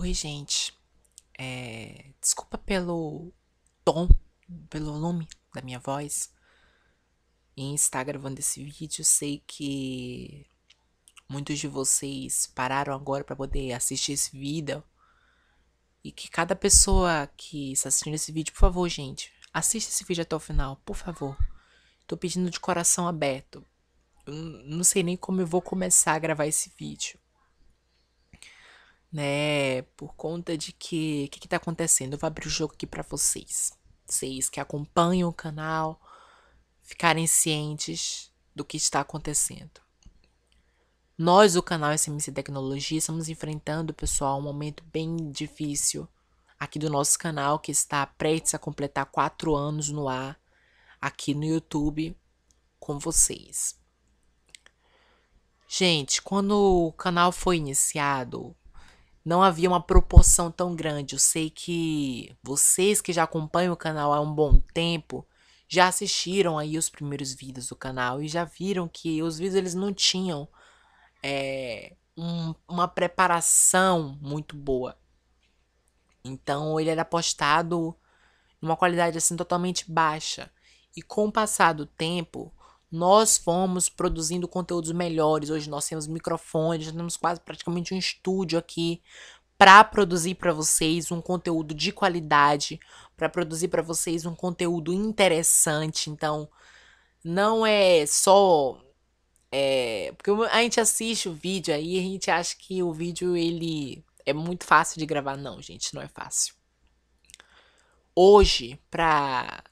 Oi, gente. É, desculpa pelo tom, pelo volume da minha voz em estar gravando esse vídeo. Sei que muitos de vocês pararam agora para poder assistir esse vídeo. E que cada pessoa que está assistindo esse vídeo, por favor, gente, assista esse vídeo até o final, por favor. Tô pedindo de coração aberto. Eu não sei nem como eu vou começar a gravar esse vídeo né? Por conta de que o que, que tá acontecendo? Eu vou abrir o jogo aqui para vocês. Vocês que acompanham o canal ficarem cientes do que está acontecendo. Nós, o canal SMC Tecnologia, estamos enfrentando, pessoal, um momento bem difícil aqui do nosso canal, que está prestes a completar quatro anos no ar, aqui no YouTube, com vocês. Gente, quando o canal foi iniciado, não havia uma proporção tão grande. Eu sei que vocês que já acompanham o canal há um bom tempo já assistiram aí os primeiros vídeos do canal e já viram que os vídeos eles não tinham é, um, uma preparação muito boa. Então ele era postado numa qualidade assim totalmente baixa. E com o passar do tempo, nós fomos produzindo conteúdos melhores. Hoje nós temos microfones, temos quase praticamente um estúdio aqui para produzir para vocês um conteúdo de qualidade, para produzir para vocês um conteúdo interessante. Então, não é só é, porque a gente assiste o vídeo aí e a gente acha que o vídeo ele é muito fácil de gravar. Não, gente, não é fácil. Hoje, para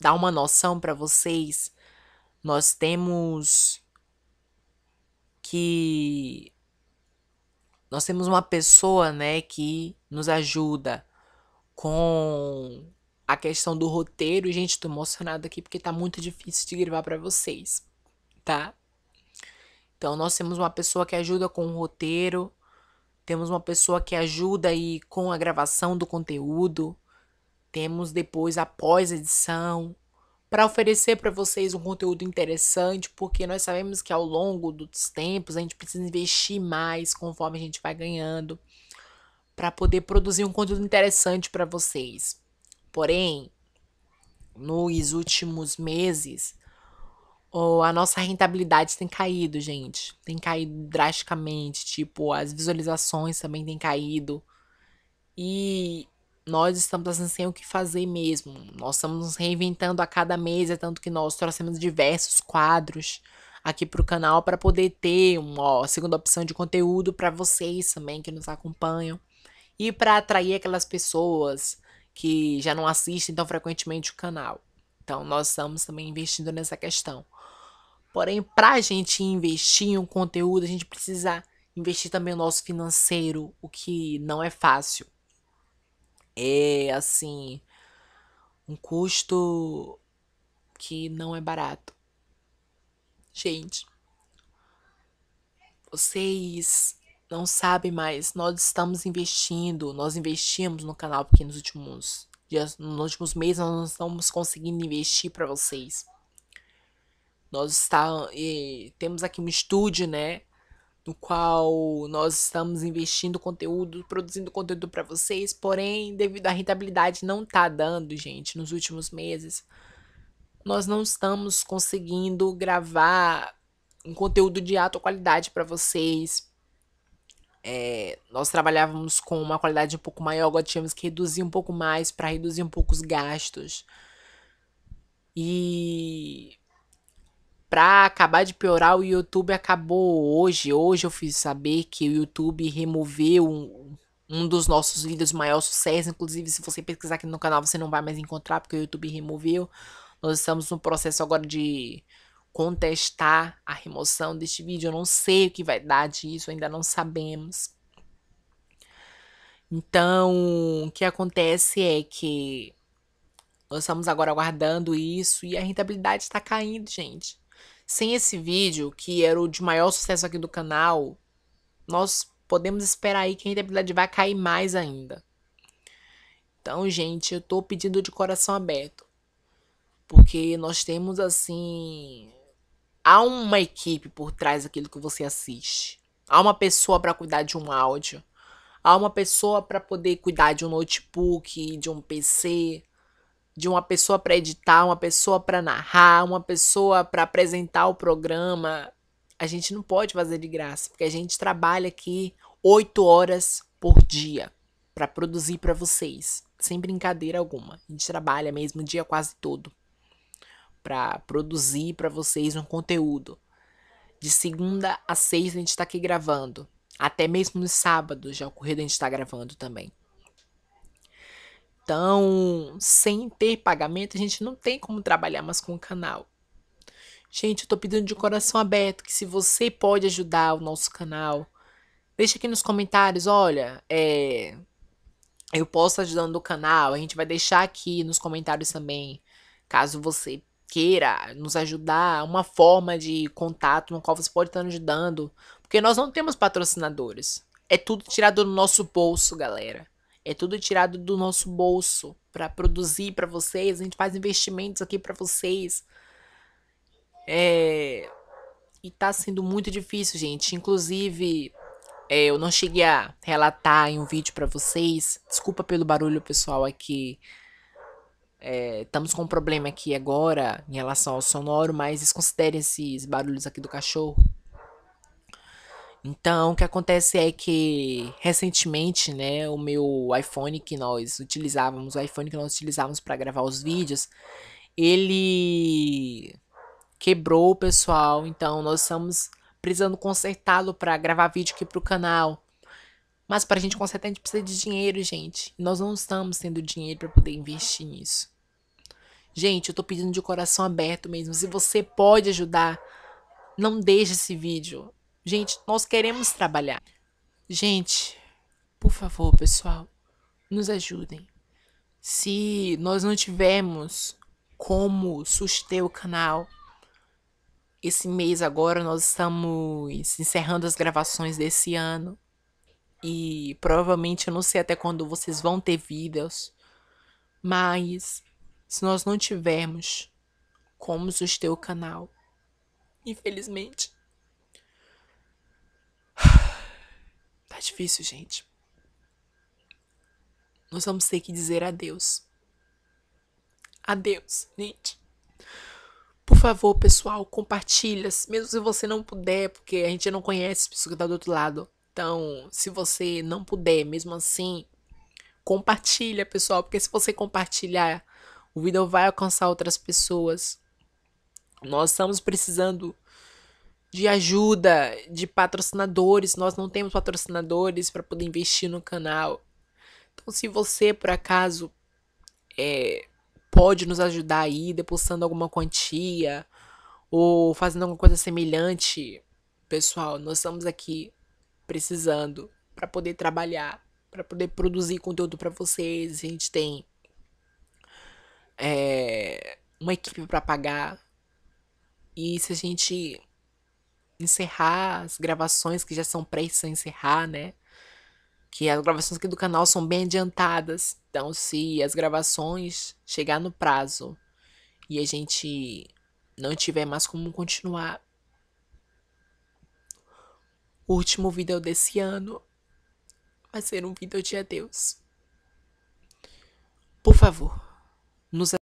dar uma noção para vocês, nós temos que nós temos uma pessoa, né, que nos ajuda com a questão do roteiro. Gente, tô emocionada aqui porque tá muito difícil de gravar para vocês, tá? Então nós temos uma pessoa que ajuda com o roteiro, temos uma pessoa que ajuda aí com a gravação do conteúdo, temos depois após edição, para oferecer para vocês um conteúdo interessante, porque nós sabemos que ao longo dos tempos a gente precisa investir mais conforme a gente vai ganhando para poder produzir um conteúdo interessante para vocês. Porém, nos últimos meses, a nossa rentabilidade tem caído, gente. Tem caído drasticamente, tipo, as visualizações também têm caído. E nós estamos assim, sem o que fazer mesmo. Nós estamos nos reinventando a cada mês, é tanto que nós trouxemos diversos quadros aqui para o canal para poder ter uma segunda opção de conteúdo para vocês também que nos acompanham e para atrair aquelas pessoas que já não assistem tão frequentemente o canal. Então, nós estamos também investindo nessa questão. Porém, para a gente investir em um conteúdo, a gente precisa investir também o nosso financeiro, o que não é fácil é assim um custo que não é barato. Gente, vocês não sabem mais, nós estamos investindo, nós investimos no canal porque nos últimos dias, nos últimos meses nós não estamos conseguindo investir para vocês. Nós está, temos aqui um estúdio, né? no qual nós estamos investindo conteúdo, produzindo conteúdo para vocês, porém, devido à rentabilidade não tá dando, gente, nos últimos meses, nós não estamos conseguindo gravar um conteúdo de alta qualidade para vocês. É, nós trabalhávamos com uma qualidade um pouco maior, agora tínhamos que reduzir um pouco mais para reduzir um pouco os gastos. E Pra acabar de piorar, o YouTube acabou hoje. Hoje eu fiz saber que o YouTube removeu um, um dos nossos vídeos de maior sucesso. Inclusive, se você pesquisar aqui no canal, você não vai mais encontrar, porque o YouTube removeu. Nós estamos no processo agora de contestar a remoção deste vídeo. Eu não sei o que vai dar disso, ainda não sabemos. Então, o que acontece é que nós estamos agora aguardando isso e a rentabilidade está caindo, gente. Sem esse vídeo, que era o de maior sucesso aqui do canal, nós podemos esperar aí que a rentabilidade vai cair mais ainda. Então, gente, eu tô pedindo de coração aberto. Porque nós temos assim. Há uma equipe por trás daquilo que você assiste. Há uma pessoa para cuidar de um áudio. Há uma pessoa para poder cuidar de um notebook, de um PC de uma pessoa para editar, uma pessoa para narrar, uma pessoa para apresentar o programa. A gente não pode fazer de graça, porque a gente trabalha aqui oito horas por dia para produzir para vocês, sem brincadeira alguma. A gente trabalha mesmo o dia quase todo para produzir para vocês um conteúdo. De segunda a sexta a gente está aqui gravando. Até mesmo no sábado já ocorrido a gente está gravando também. Então, sem ter pagamento, a gente não tem como trabalhar mais com o canal. Gente, eu tô pedindo de coração aberto que se você pode ajudar o nosso canal, deixa aqui nos comentários, olha, é, eu posso ajudando o canal, a gente vai deixar aqui nos comentários também, caso você queira nos ajudar, uma forma de contato no qual você pode estar nos ajudando, porque nós não temos patrocinadores. É tudo tirado do nosso bolso, galera. É tudo tirado do nosso bolso para produzir para vocês. A gente faz investimentos aqui para vocês. É... E tá sendo muito difícil, gente. Inclusive, é, eu não cheguei a relatar em um vídeo para vocês. Desculpa pelo barulho, pessoal, aqui. É, estamos com um problema aqui agora em relação ao sonoro, mas desconsiderem esses barulhos aqui do cachorro. Então, o que acontece é que recentemente, né, o meu iPhone que nós utilizávamos, o iPhone que nós utilizávamos para gravar os vídeos, ele quebrou, pessoal. Então, nós estamos precisando consertá-lo para gravar vídeo aqui pro canal. Mas para a gente consertar, a gente precisa de dinheiro, gente. nós não estamos tendo dinheiro para poder investir nisso. Gente, eu tô pedindo de coração aberto mesmo. Se você pode ajudar, não deixe esse vídeo Gente, nós queremos trabalhar. Gente, por favor, pessoal, nos ajudem. Se nós não tivermos como suster o canal, esse mês agora nós estamos encerrando as gravações desse ano. E provavelmente eu não sei até quando vocês vão ter vídeos. Mas se nós não tivermos como suster o canal, infelizmente, difícil, gente. Nós vamos ter que dizer adeus. Adeus, gente. Por favor, pessoal, compartilha, mesmo se você não puder, porque a gente não conhece a pessoa que tá do outro lado. Então, se você não puder, mesmo assim, compartilha, pessoal, porque se você compartilhar, o vídeo vai alcançar outras pessoas. Nós estamos precisando de ajuda, de patrocinadores. Nós não temos patrocinadores para poder investir no canal. Então, se você, por acaso, é, pode nos ajudar aí, depositando alguma quantia ou fazendo alguma coisa semelhante, pessoal, nós estamos aqui precisando para poder trabalhar, para poder produzir conteúdo para vocês. A gente tem é, uma equipe para pagar. E se a gente encerrar as gravações que já são prestes a encerrar, né? Que as gravações aqui do canal são bem adiantadas. Então, se as gravações chegar no prazo e a gente não tiver mais como continuar, o último vídeo desse ano vai ser um vídeo de adeus. Por favor, nos